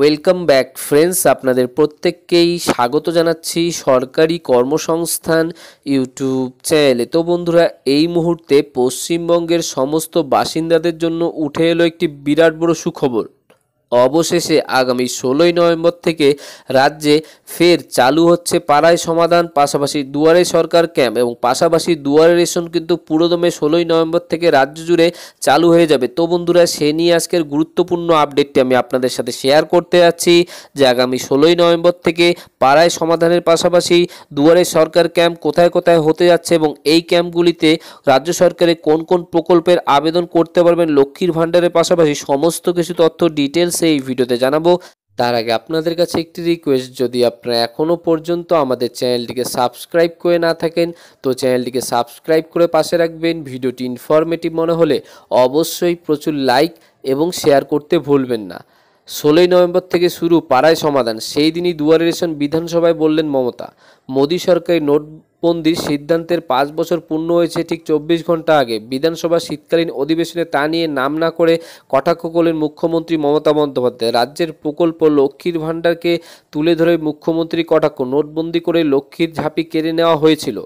welcome back friends আপনাদের প্রত্যেককেই স্বাগত জানাচ্ছি সরকারি কর্মসংস্থান ইউটিউব চ্যানেলে তো বন্ধুরা এই মুহূর্তে পশ্চিমবঙ্গের সমস্ত বাসিন্দাদের জন্য উঠে এলো একটি বিরাট বড় সুখবর অবশেষে আগামী ষোলোই নভেম্বর থেকে রাজ্যে ফের চালু হচ্ছে পাড়ায় সমাধান পাশাপাশি দুয়ারে সরকার ক্যাম্প এবং পাশাপাশি দুয়ারে রেশন কিন্তু পুরোদমে ষোলোই নভেম্বর থেকে রাজ্য জুড়ে চালু হয়ে যাবে তো বন্ধুরা সে নিয়ে আজকের গুরুত্বপূর্ণ আপডেটটি আমি আপনাদের সাথে শেয়ার করতে যাচ্ছি যে আগামী ষোলোই নভেম্বর থেকে পাড়ায় সমাধানের পাশাপাশি দুয়ারে সরকার ক্যাম্প কোথায় কোথায় হতে যাচ্ছে এবং এই ক্যাম্পগুলিতে রাজ্য সরকারের কোন কোন প্রকল্পের আবেদন করতে পারবেন লক্ষ্মীর ভাণ্ডারের পাশাপাশি সমস্ত কিছু তথ্য ডিটেলস ডিটেলসে এই ভিডিওতে জানাবো তার আগে আপনাদের কাছে একটি রিকোয়েস্ট যদি আপনারা এখনও পর্যন্ত আমাদের চ্যানেলটিকে সাবস্ক্রাইব করে না থাকেন তো চ্যানেলটিকে সাবস্ক্রাইব করে পাশে রাখবেন ভিডিওটি ইনফরমেটিভ মনে হলে অবশ্যই প্রচুর লাইক এবং শেয়ার করতে ভুলবেন না ষোলোই নভেম্বর থেকে শুরু পাড়ায় সমাধান সেই দিনই দুয়ারে রেশন বিধানসভায় বললেন মমতা মোদী সরকারের নোট মন্দির সিদ্ধান্তের পাঁচ বছর পূর্ণ হয়েছে ঠিক চব্বিশ ঘন্টা আগে বিধানসভা শীতকালীন অধিবেশনে তা নিয়ে নাম না করে কটাক্ষ করলেন মুখ্যমন্ত্রী মমতা বন্দ্যোপাধ্যায় রাজ্যের প্রকল্প লক্ষ্মীর ভাণ্ডারকে তুলে ধরে মুখ্যমন্ত্রী কটাক্ষ নোটবন্দি করে লক্ষ্মীর ঝাঁপি কেড়ে নেওয়া হয়েছিল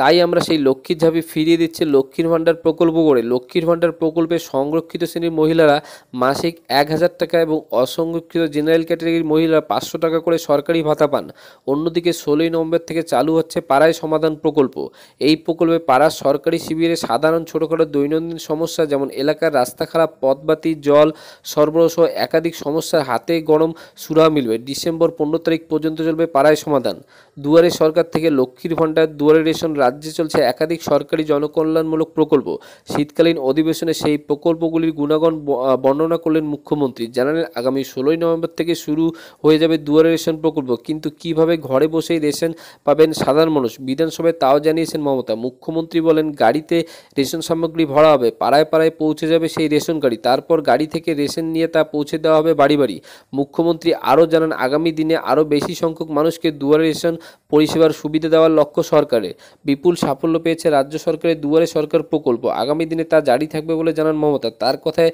তাই আমরা সেই লক্ষ্মীর ঝাঁপি ফিরিয়ে দিচ্ছে লক্ষ্মীর ভাণ্ডার প্রকল্প করে লক্ষ্মীর ভাণ্ডার প্রকল্পে সংরক্ষিত শ্রেণীর মহিলারা মাসিক এক হাজার টাকা এবং অসংরক্ষিত জেনারেল ক্যাটাগরির মহিলারা পাঁচশো টাকা করে সরকারি ভাতা পান অন্যদিকে ষোলোই নভেম্বর থেকে চালু হচ্ছে পাড়ায় সমাধান প্রকল্প এই প্রকল্পে পাড়ার সরকারি শিবিরে সাধারণ ছোটোখাটো দৈনন্দিন সমস্যা যেমন এলাকার রাস্তা খারাপ পথবাতি জল সরবরাহ সহ একাধিক সমস্যার হাতে গরম সুরা মিলবে ডিসেম্বর পনেরো তারিখ পর্যন্ত চলবে পাড়ায় সমাধান দুয়ারে সরকার থেকে লক্ষ্মীর ভাণ্ডার দুয়ারে রেশন রাজ্যে চলছে একাধিক সরকারি জনকল্যাণমূলক প্রকল্প শীতকালীন অধিবেশনে সেই প্রকল্পগুলির গুণাগণ বর্ণনা করলেন মুখ্যমন্ত্রী জানালেন আগামী ষোলোই নভেম্বর থেকে শুরু হয়ে যাবে দুয়ারে রেশন প্রকল্প কিন্তু কিভাবে ঘরে বসেই রেশন পাবেন সাধারণ মানুষ বিধানসভায় তাও জানিয়েছেন মমতা মুখ্যমন্ত্রী বলেন গাড়িতে রেশন সামগ্রী ভরা হবে পাড়ায় পাড়ায় পৌঁছে যাবে সেই রেশন গাড়ি তারপর গাড়ি থেকে রেশন নিয়ে তা পৌঁছে দেওয়া হবে বাড়ি বাড়ি মুখ্যমন্ত্রী আরও জানান আগামী দিনে আরও বেশি সংখ্যক মানুষকে দুয়ারে রেশন পরিষেবার সুবিধা দেওয়ার লক্ষ্য সরকারের বিপুল সাফল্য পেয়েছে রাজ্য সরকারের দুয়ারে সরকার প্রকল্প আগামী দিনে তা জারি থাকবে বলে জানান মমতা তার কথায়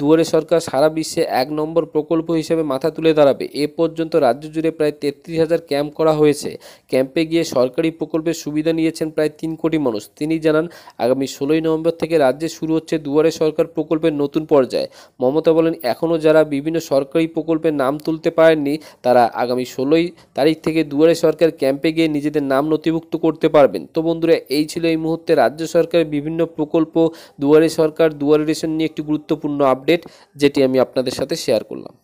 দুয়ারে সরকার সারা বিশ্বে এক নম্বর প্রকল্প হিসেবে মাথা তুলে দাঁড়াবে এ পর্যন্ত রাজ্য জুড়ে প্রায় তেত্রিশ হাজার ক্যাম্প করা হয়েছে ক্যাম্পে গিয়ে সরকারি প্রকল্পের সুবিধা নিয়েছেন প্রায় তিন কোটি মানুষ তিনি জানান আগামী ষোলোই নভেম্বর থেকে রাজ্যে শুরু হচ্ছে দুয়ারে সরকার প্রকল্পের নতুন পর্যায়ে মমতা বলেন এখনও যারা বিভিন্ন সরকারি প্রকল্পের নাম তুলতে পারেননি তারা আগামী ষোলোই তারিখ থেকে দুয়ারে সরকার ক্যাম্পে গিয়ে নিজেদের নাম নথিভুক্ত করতে পারবেন তো বন্ধুরা এই ছিল এই মুহূর্তে রাজ্য সরকারের বিভিন্ন প্রকল্প দুয়ারে সরকার দুয়ারে রেশন নিয়ে একটি গুরুত্বপূর্ণ আপডেট যেটি আমি আপনাদের সাথে শেয়ার করলাম